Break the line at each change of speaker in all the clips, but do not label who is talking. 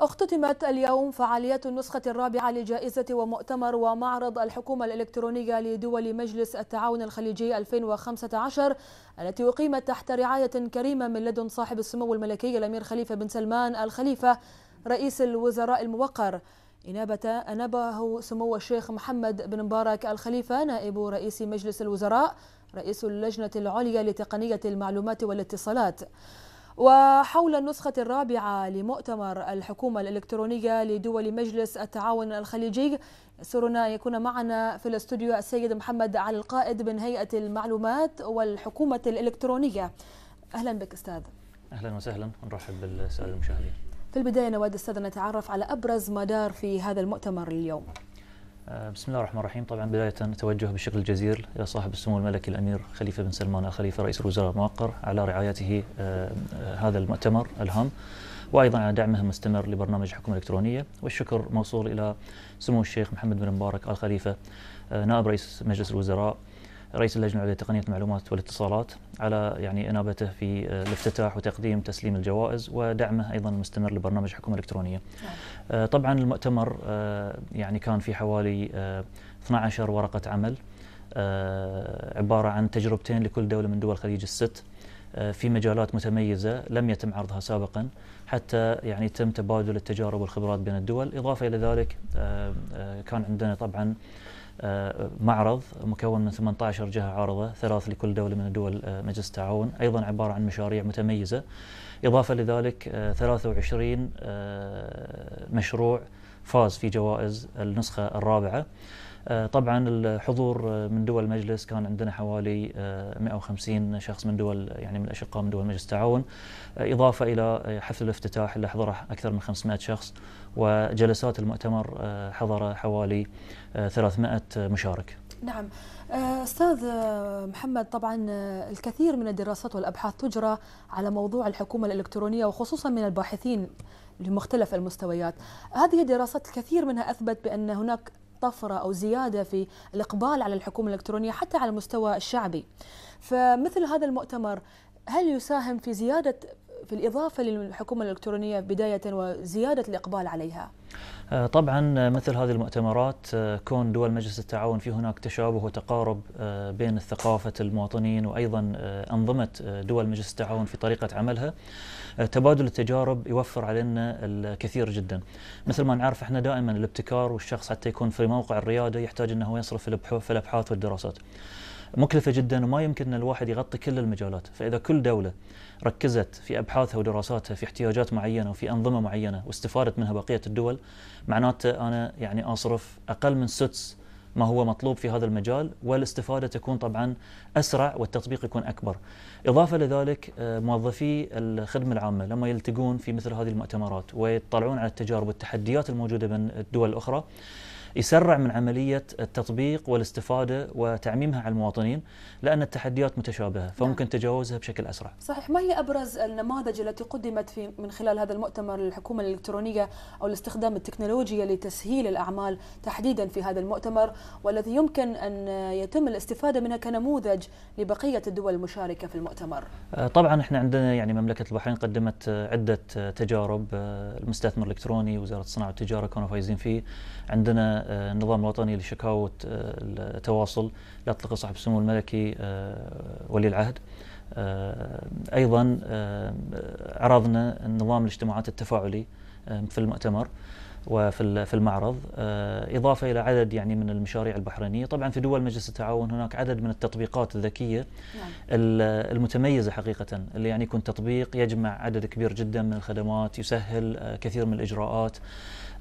اختتمت اليوم فعاليات النسخة الرابعة لجائزة ومؤتمر ومعرض الحكومة الإلكترونية لدول مجلس التعاون الخليجي 2015 التي أقيمت تحت رعاية كريمة من لدن صاحب السمو الملكي الأمير خليفة بن سلمان الخليفة رئيس الوزراء الموقر إنابة أنبه سمو الشيخ محمد بن مبارك الخليفة نائب رئيس مجلس الوزراء رئيس اللجنة العليا لتقنية المعلومات والاتصالات وحول النسخة الرابعة لمؤتمر الحكومة الإلكترونية لدول مجلس التعاون الخليجي سرنا أن يكون معنا في الاستوديو السيد محمد علي القائد من هيئة المعلومات والحكومة الإلكترونية أهلا بك أستاذ
أهلا وسهلا ونرحب بالسادة المشاهدين
في البداية نود أستاذ نتعرف على أبرز مدار في هذا المؤتمر اليوم
آه، بسم الله الرحمن الرحيم طبعا بداية نتوجه بشكل جزيل إلى صاحب السمو الملكي الأمير خليفة بن سلمان الخليفة رئيس الوزراء الموقر على رعايته آه، آه، هذا المؤتمر الهام وأيضا على دعمه المستمر لبرنامج الحكومة الإلكترونية والشكر موصول إلى سمو الشيخ محمد بن مبارك الخليفة نائب رئيس مجلس الوزراء رئيس اللجنه العليا لتقنيه المعلومات والاتصالات على يعني انابته في آه، الافتتاح وتقديم تسليم الجوائز ودعمه ايضا المستمر لبرنامج حكومه الكترونيه. نعم. آه، طبعا المؤتمر آه، يعني كان في حوالي 12 ورقه عمل عباره عن تجربتين لكل دوله من دول الخليج الست. في مجالات متميزة لم يتم عرضها سابقا حتى يعني تم تبادل التجارب والخبرات بين الدول إضافة إلى ذلك كان عندنا طبعا آه، معرض مكون من 18 جهة عارضة ثلاث لكل دولة من دول آه، مجلس التعاون أيضا عبارة عن مشاريع متميزة إضافة لذلك 23 آه، مشروع فاز في جوائز النسخة الرابعة آه، طبعا الحضور من دول المجلس كان عندنا حوالي 150 آه، شخص من دول يعني من الاشقاء من دول مجلس التعاون آه، اضافه الى حفل الافتتاح اللي حضره اكثر من 500 شخص وجلسات المؤتمر حضر حوالي 300 مشارك.
نعم آه، استاذ آه، محمد طبعا آه، الكثير من الدراسات والابحاث تجرى على موضوع الحكومه الالكترونيه وخصوصا من الباحثين لمختلف المستويات هذه الدراسات الكثير منها اثبت بان هناك طفرة أو زيادة في الإقبال على الحكومة الإلكترونية حتى على المستوى الشعبي فمثل هذا المؤتمر هل يساهم في زيادة في الإضافة للحكومة الإلكترونية بداية وزيادة الإقبال عليها
آه، طبعا آه، مثل هذه المؤتمرات آه، كون دول مجلس التعاون في هناك تشابه وتقارب بين ثقافة المواطنين وأيضا أنظمة دول مجلس التعاون في طريقة عملها تبادل التجارب يوفر علينا الكثير جدا مثل ما نعرف احنا دائما الابتكار والشخص حتى يكون في موقع الريادة يحتاج أنه يصرف في الأبحاث والدراسات مكلفه جدا وما يمكن ان الواحد يغطي كل المجالات، فاذا كل دوله ركزت في ابحاثها ودراساتها في احتياجات معينه وفي انظمه معينه واستفادت منها بقيه الدول معناته انا يعني اصرف اقل من سدس ما هو مطلوب في هذا المجال والاستفادة تكون طبعا أسرع والتطبيق يكون أكبر إضافة لذلك آه، موظفي الخدمة العامة لما يلتقون في مثل هذه المؤتمرات ويطلعون على التجارب والتحديات الموجودة بين الدول الأخرى يسرع من عملية التطبيق والاستفادة وتعميمها على المواطنين لأن التحديات متشابهة نعم. فممكن نعم. تجاوزها بشكل أسرع
صحيح ما هي أبرز النماذج التي قدمت في من خلال هذا المؤتمر للحكومة الإلكترونية أو الاستخدام التكنولوجيا لتسهيل الأعمال تحديدا في هذا المؤتمر والذي يمكن أن يتم الاستفادة منها كنموذج لبقية الدول المشاركة في المؤتمر
آه، طبعا احنا عندنا يعني مملكة البحرين قدمت عدة تجارب آه، المستثمر الإلكتروني وزارة الصناعة والتجارة كانوا فايزين فيه عندنا النظام الوطني لشكاوى آه، التواصل يطلق صاحب السمو الملكي آه، ولي العهد آه، ايضا عرضنا نظام الاجتماعات التفاعلي في المؤتمر وفي في المعرض آه، إضافة إلى عدد يعني من المشاريع البحرينية طبعا في دول مجلس التعاون هناك عدد من التطبيقات الذكية نعم. المتميزة حقيقة اللي يعني يكون تطبيق يجمع عدد كبير جدا من الخدمات يسهل آه، كثير من الإجراءات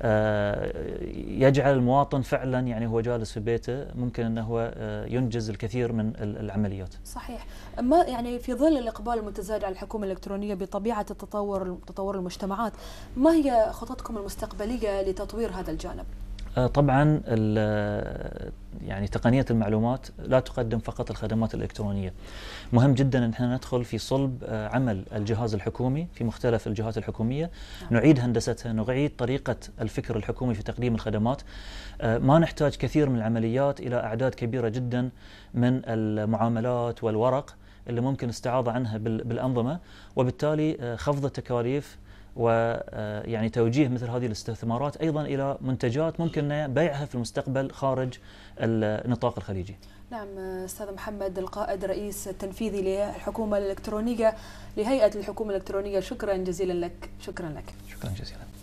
آه، يجعل المواطن فعلا يعني هو جالس في بيته ممكن انه هو ينجز الكثير من العمليات.
صحيح، ما يعني في ظل الاقبال المتزايد على الحكومه الالكترونيه بطبيعه التطور تطور المجتمعات، ما هي خططكم المستقبليه آه، لتطوير هذا الجانب؟
آه، طبعا آه، يعني تقنية المعلومات لا تقدم فقط الخدمات الإلكترونية مهم جدا أن احنا ندخل في صلب عمل الجهاز الحكومي في مختلف الجهات الحكومية نعم. نعيد هندستها نعيد طريقة الفكر الحكومي في تقديم الخدمات ما نحتاج كثير من العمليات إلى أعداد كبيرة جدا من المعاملات والورق اللي ممكن استعاضة عنها بالأنظمة وبالتالي خفض التكاليف ويعني آه، توجيه مثل هذه الاستثمارات ايضا الى منتجات ممكن بيعها في المستقبل خارج النطاق الخليجي.
نعم استاذ محمد القائد رئيس التنفيذي للحكومه الالكترونيه لهيئه الحكومه الالكترونيه شكرا جزيلا لك شكرا لك. شكرا جزيلا.